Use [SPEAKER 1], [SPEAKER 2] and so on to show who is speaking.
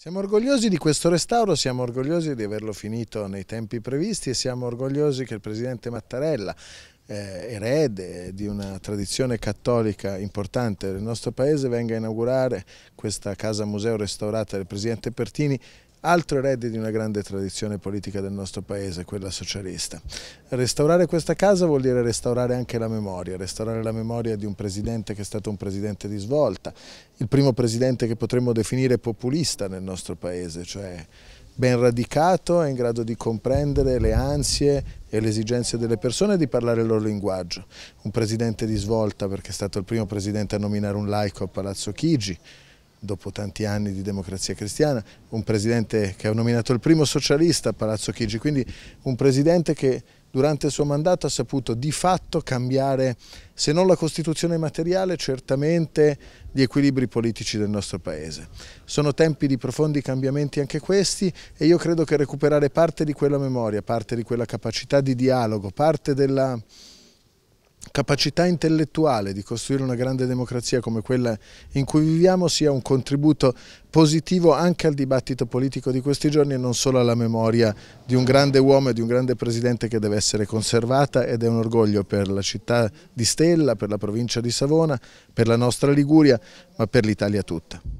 [SPEAKER 1] Siamo orgogliosi di questo restauro, siamo orgogliosi di averlo finito nei tempi previsti e siamo orgogliosi che il Presidente Mattarella, eh, erede di una tradizione cattolica importante del nostro Paese, venga a inaugurare questa casa museo restaurata del Presidente Pertini altro erede di una grande tradizione politica del nostro paese, quella socialista. Restaurare questa casa vuol dire restaurare anche la memoria, restaurare la memoria di un presidente che è stato un presidente di svolta, il primo presidente che potremmo definire populista nel nostro paese, cioè ben radicato e in grado di comprendere le ansie e le esigenze delle persone e di parlare il loro linguaggio. Un presidente di svolta perché è stato il primo presidente a nominare un laico a Palazzo Chigi, dopo tanti anni di democrazia cristiana, un presidente che ha nominato il primo socialista a Palazzo Chigi, quindi un presidente che durante il suo mandato ha saputo di fatto cambiare, se non la Costituzione materiale, certamente gli equilibri politici del nostro Paese. Sono tempi di profondi cambiamenti anche questi e io credo che recuperare parte di quella memoria, parte di quella capacità di dialogo, parte della capacità intellettuale di costruire una grande democrazia come quella in cui viviamo sia un contributo positivo anche al dibattito politico di questi giorni e non solo alla memoria di un grande uomo e di un grande presidente che deve essere conservata ed è un orgoglio per la città di Stella, per la provincia di Savona, per la nostra Liguria, ma per l'Italia tutta.